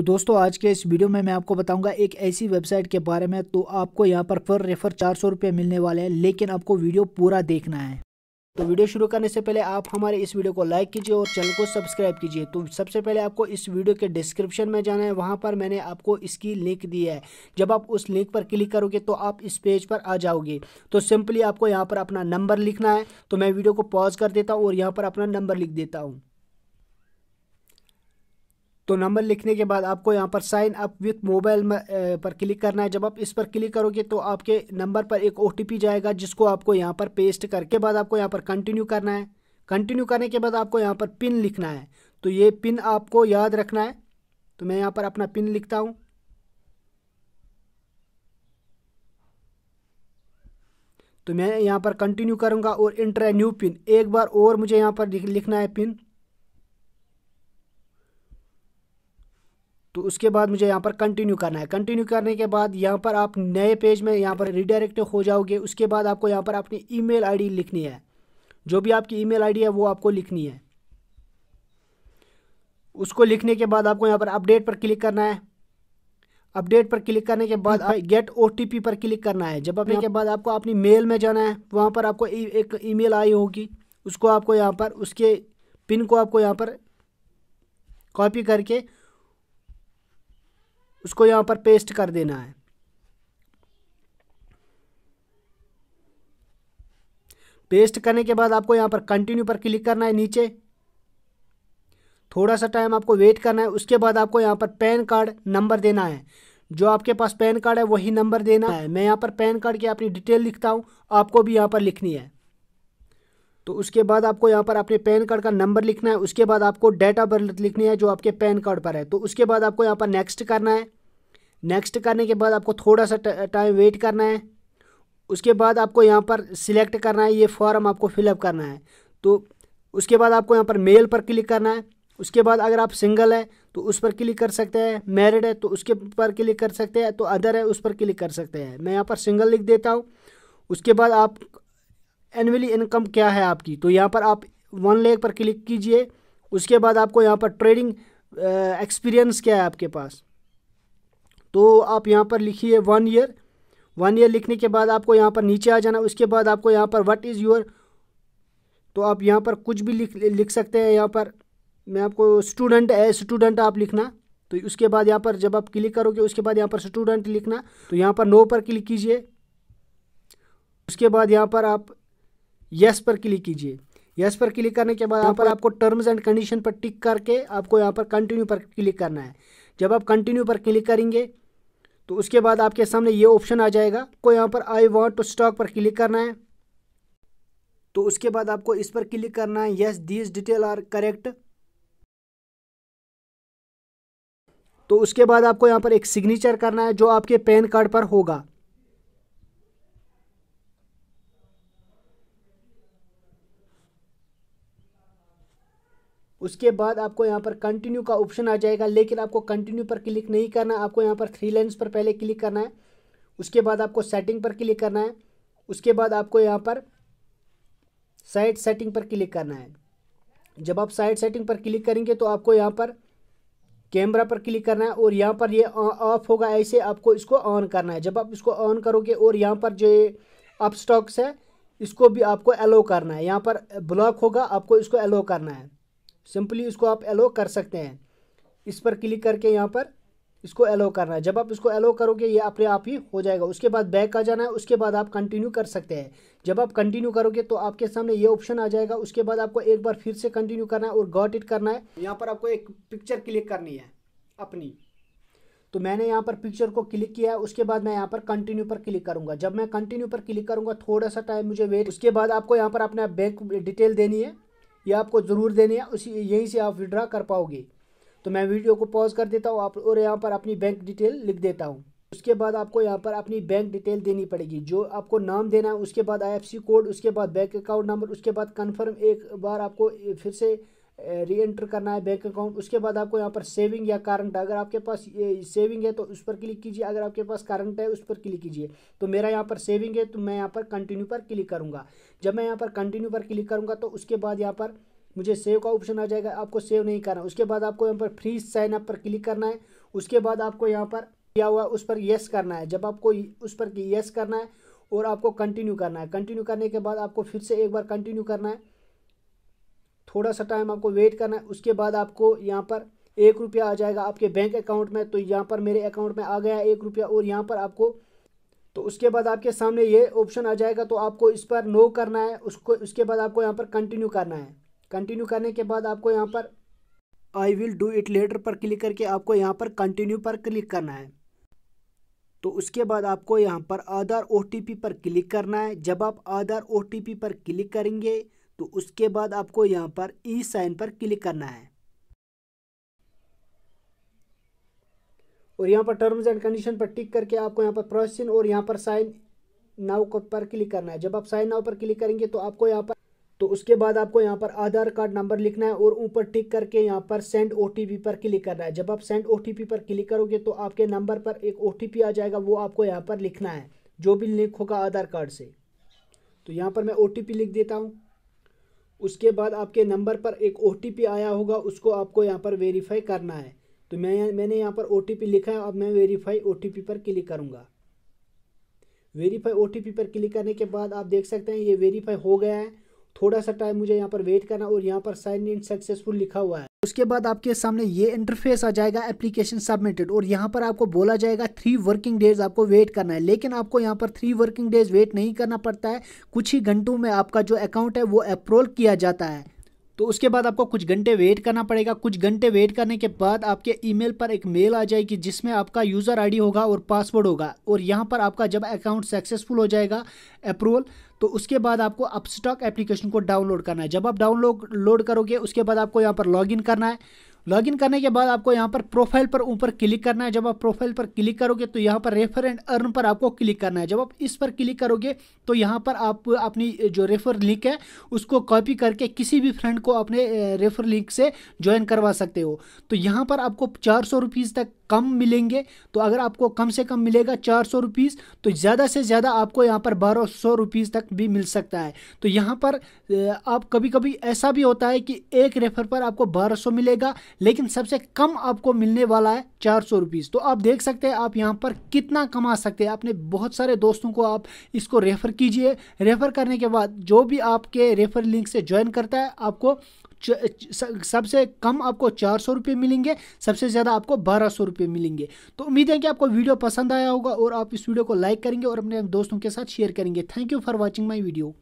तो दोस्तों आज के इस वीडियो में मैं आपको बताऊंगा एक ऐसी वेबसाइट के बारे में तो आपको यहाँ पर फर रेफर चार सौ रुपये मिलने वाले हैं लेकिन आपको वीडियो पूरा देखना है तो वीडियो शुरू करने से पहले आप हमारे इस वीडियो को लाइक कीजिए और चैनल को सब्सक्राइब कीजिए तो सबसे पहले आपको इस वीडियो के डिस्क्रिप्शन में जाना है वहाँ पर मैंने आपको इसकी लिंक दी है जब आप उस लिंक पर क्लिक करोगे तो आप इस पेज पर आ जाओगे तो सिंपली आपको यहाँ पर अपना नंबर लिखना है तो मैं वीडियो को पॉज कर देता हूँ और यहाँ पर अपना नंबर लिख देता हूँ तो नंबर लिखने के बाद आपको यहाँ पर साइन अप विथ मोबाइल पर क्लिक करना है जब आप इस पर क्लिक करोगे तो आपके नंबर पर एक ओ जाएगा जिसको आपको यहाँ पर पेस्ट करके बाद आपको यहाँ पर कंटिन्यू करना है कंटिन्यू करने के बाद आपको यहाँ पर पिन लिखना है तो ये पिन आपको याद रखना है तो मैं यहाँ पर अपना पिन लिखता हूँ तो मैं यहाँ पर कंटिन्यू करूँगा और इंटर न्यू पिन एक बार और मुझे यहाँ पर लिखना है पिन तो उसके बाद मुझे यहाँ पर कंटिन्यू करना है कंटिन्यू करने के बाद यहाँ पर आप नए पेज में यहाँ पर रिडायरेक्ट हो जाओगे उसके बाद आपको यहाँ पर अपनी ईमेल आईडी लिखनी है जो भी आपकी ईमेल आईडी है वो आपको लिखनी है उसको लिखने के बाद आपको यहाँ पर अपडेट पर क्लिक करना है अपडेट पर क्लिक करने के बाद आप गेट ओ पर क्लिक करना है जब अपने के बाद आपको अपनी मेल में जाना है वहाँ पर आपको e- एक ईमेल आई होगी उसको आपको यहाँ पर उसके पिन को आपको यहाँ पर कॉपी करके उसको यहाँ पर पेस्ट कर देना है पेस्ट करने के बाद आपको यहाँ पर कंटिन्यू पर क्लिक करना है नीचे थोड़ा सा टाइम आपको वेट करना है उसके बाद आपको यहाँ पर पैन कार्ड नंबर देना है जो आपके पास पैन कार्ड है वही नंबर देना है मैं यहाँ पर पैन कार्ड की अपनी डिटेल लिखता हूँ आपको भी यहाँ पर लिखनी है तो उसके बाद आपको यहाँ पर अपने पैन कार्ड का नंबर लिखना है उसके बाद आपको डेट ऑफ बर्थ लिखनी है जो आपके पैन कार्ड पर है तो उसके बाद आपको यहाँ पर नेक्स्ट करना है नेक्स्ट करने के बाद आपको थोड़ा सा टाइम वेट करना है उसके बाद आपको यहाँ पर सिलेक्ट करना है ये फॉर्म आपको फिलअप करना है तो उसके बाद आपको यहाँ पर मेल पर क्लिक करना है उसके बाद अगर आप सिंगल है तो उस पर क्लिक कर सकते हैं मैरिड है तो उसके पर क्लिक कर सकते हैं तो अदर है उस पर क्लिक कर सकते हैं मैं यहाँ पर सिंगल लिख देता हूँ उसके बाद आप एनुअली इनकम क्या है आपकी तो यहाँ पर आप वन लेख पर क्लिक कीजिए उसके बाद आपको यहाँ पर ट्रेडिंग एक्सपीरियंस क्या है आपके पास तो आप यहाँ पर लिखिए वन ईयर वन ईयर लिखने के बाद आपको यहाँ पर नीचे आ जाना उसके बाद आपको यहाँ पर व्हाट इज़ योर तो आप यहाँ पर कुछ भी लिख लिख सकते हैं यहाँ पर मैं आपको स्टूडेंट है स्टूडेंट आप लिखना तो उसके बाद यहाँ पर जब आप क्लिक करोगे उसके बाद यहाँ पर स्टूडेंट लिखना तो यहाँ पर नो पर क्लिक कीजिए उसके बाद यहाँ पर आप यस पर क्लिक कीजिए यस पर क्लिक करने के बाद यहाँ पर आपको टर्म्स एंड कंडीशन पर टिक करके आपको यहाँ पर कंटिन्यू पर क्लिक करना है जब आप कंटिन्यू पर क्लिक करेंगे तो उसके बाद आपके सामने ये ऑप्शन आ जाएगा आपको यहाँ पर आई वॉन्ट टू स्टॉक पर क्लिक करना है तो उसके बाद आपको इस पर क्लिक करना है yes this detail are correct तो उसके बाद आपको यहाँ पर एक सिग्नेचर करना है जो आपके पैन कार्ड पर होगा उसके बाद आपको यहाँ पर कंटिन्यू का ऑप्शन आ जाएगा लेकिन आपको कंटिन्यू पर क्लिक नहीं करना है आपको यहाँ पर थ्री लाइन्स पर पहले क्लिक करना है उसके बाद आपको सेटिंग पर क्लिक करना है उसके बाद आपको यहाँ पर साइड सेटिंग पर क्लिक करना है जब आप साइड सेटिंग पर क्लिक करेंगे तो आपको यहाँ पर कैमरा पर क्लिक करना है और यहाँ पर ये ऑफ होगा ऐसे आपको इसको ऑन करना है जब आप इसको ऑन करोगे और यहाँ पर जो अपस्टॉक्स है इसको भी आपको एलो करना है यहाँ पर ब्लॉक होगा आपको इसको एलो करना है सिंपली इसको आप एलो कर सकते हैं इस पर क्लिक करके यहाँ पर इसको एलो करना है जब आप इसको एलो करोगे ये अपने आप ही हो जाएगा उसके बाद बैक आ जाना है उसके बाद आप कंटिन्यू कर सकते हैं जब आप कंटिन्यू करोगे तो आपके सामने ये ऑप्शन आ जाएगा उसके बाद आपको एक बार फिर से कंटिन्यू करना है और गॉट इट करना है यहाँ पर आपको एक पिक्चर क्लिक करनी है अपनी तो मैंने यहाँ पर पिक्चर को क्लिक किया है उसके बाद मैं यहाँ पर कंटिन्यू पर क्लिक करूँगा जब मैं कंटिन्यू पर क्लिक करूँगा थोड़ा सा टाइम मुझे वेट उसके बाद आपको यहाँ पर अपना बैंक डिटेल देनी है ये आपको ज़रूर देने हैं उसी यहीं से आप विड्रा कर पाओगे तो मैं वीडियो को पॉज कर देता हूँ आप और यहाँ पर अपनी बैंक डिटेल लिख देता हूँ उसके बाद आपको यहाँ पर अपनी बैंक डिटेल देनी पड़ेगी जो आपको नाम देना है उसके बाद आई कोड उसके बाद बैंक अकाउंट नंबर उसके बाद कन्फर्म एक बार आपको फिर से री एंटर करना है बैंक अकाउंट उसके बाद आपको यहाँ पर सेविंग या करंट अगर आपके पास सेविंग है तो उस पर क्लिक कीजिए अगर आपके पास करंट है उस पर क्लिक कीजिए तो मेरा यहाँ पर सेविंग है तो मैं यहाँ पर कंटिन्यू पर क्लिक करूँगा जब मैं यहाँ पर कंटिन्यू पर क्लिक करूँगा तो उसके बाद यहाँ पर मुझे सेव का ऑप्शन आ जाएगा आपको सेव नहीं करना उसके बाद आपको यहाँ पर फ्री साइन अप पर क्लिक करना है उसके बाद आपको यहाँ पर किया हुआ उस पर येस करना है जब आपको उस पर येस करना है और आपको कंटिन्यू करना है कंटिन्यू करने के बाद आपको फिर से एक बार कंटिन्यू करना है थोड़ा सा टाइम आपको वेट करना है उसके बाद आपको यहाँ पर एक रुपया आ जाएगा आपके बैंक अकाउंट में तो यहाँ पर मेरे अकाउंट में आ गया एक रुपया और यहाँ पर आपको तो उसके बाद आपके सामने ये ऑप्शन आ जाएगा तो आपको इस पर नो करना है उसको उसके बाद आपको यहाँ पर कंटिन्यू करना है कंटिन्यू करने के बाद आपको यहाँ पर I will do it later पर क्लिक करके आपको यहाँ पर कंटिन्यू पर क्लिक करना है तो उसके बाद आपको यहाँ पर आधार ओ पर क्लिक करना है जब आप आधार ओ पर क्लिक करेंगे तो उसके बाद आपको यहाँ पर ई e साइन पर क्लिक करना है और यहाँ पर टर्म्स एंड कंडीशन पर टिक करके आपको यहाँ पर प्रोसेसिन और यहाँ पर साइन नाव पर क्लिक करना है जब आप साइन नाव पर क्लिक करेंगे तो आपको यहाँ पर तो उसके बाद आपको यहाँ पर आधार कार्ड नंबर लिखना है और ऊपर टिक करके यहाँ पर सेंड ओ पर क्लिक करना है जब आप सेंड ओ पर क्लिक करोगे तो आपके नंबर पर एक ओ आ जाएगा वो आपको यहाँ पर लिखना है जो भी लिंक होगा आधार कार्ड से तो यहाँ पर मैं ओ लिख देता हूँ उसके बाद आपके नंबर पर एक ओ आया होगा उसको आपको यहाँ पर वेरीफाई करना है तो मैं मैंने यहाँ पर ओ लिखा है अब मैं वेरीफाई ओ पर क्लिक करूँगा वेरीफाई ओ पर क्लिक करने के बाद आप देख सकते हैं ये वेरीफाई हो गया है थोड़ा सा टाइम मुझे यहाँ पर वेट करना और यहाँ पर साइन इन सक्सेसफुल लिखा हुआ है उसके बाद आपके सामने ये इंटरफेस आ जाएगा एप्लीकेशन सबमिटेड और यहाँ पर आपको बोला जाएगा थ्री वर्किंग डेज आपको वेट करना है लेकिन आपको यहाँ पर थ्री वर्किंग डेज वेट नहीं करना पड़ता है कुछ ही घंटों में आपका जो अकाउंट है वो अप्रोल किया जाता है तो उसके बाद आपको कुछ घंटे वेट करना पड़ेगा कुछ घंटे वेट करने के बाद आपके ईमेल पर एक मेल आ जाएगी जिसमें आपका यूज़र आईडी होगा और पासवर्ड होगा और यहाँ पर आपका जब अकाउंट सक्सेसफुल हो जाएगा अप्रूवल तो उसके बाद आपको अपस्टॉक एप्लीकेशन को डाउनलोड करना है जब आप डाउनलोड लोड करोगे उसके बाद आपको यहाँ पर लॉगिन करना है लॉगिन करने के बाद आपको यहाँ पर प्रोफाइल पर ऊपर क्लिक करना है जब आप प्रोफाइल पर क्लिक करोगे तो यहाँ पर रेफर एंड अर्न पर आपको क्लिक करना है जब आप इस पर क्लिक करोगे तो यहाँ पर आप अपनी जो रेफर लिंक है उसको कॉपी करके किसी भी फ्रेंड को अपने रेफर लिंक से ज्वाइन करवा सकते हो तो यहाँ पर आपको चार सौ तक कम मिलेंगे तो अगर आपको कम से कम मिलेगा चार सौ रुपीज़ तो ज़्यादा से ज़्यादा आपको यहाँ पर बारह सौ रुपीज़ तक भी मिल सकता है तो यहाँ पर आप कभी कभी ऐसा भी होता है कि एक रेफर पर आपको बारह सौ मिलेगा लेकिन सबसे कम आपको मिलने वाला है चार सौ रुपीज़ तो आप देख सकते हैं आप यहाँ पर कितना कमा सकते हैं अपने बहुत सारे दोस्तों को आप इसको रेफ़र कीजिए रेफ़र करने के बाद जो भी आपके रेफ़र लिंक से ज्वाइन करता है आपको सबसे कम आपको चार सौ रुपये मिलेंगे सबसे ज़्यादा आपको बारह सौ रुपये मिलेंगे तो उम्मीद है कि आपको वीडियो पसंद आया होगा और आप इस वीडियो को लाइक करेंगे और अपने दोस्तों के साथ शेयर करेंगे thank you for watching my video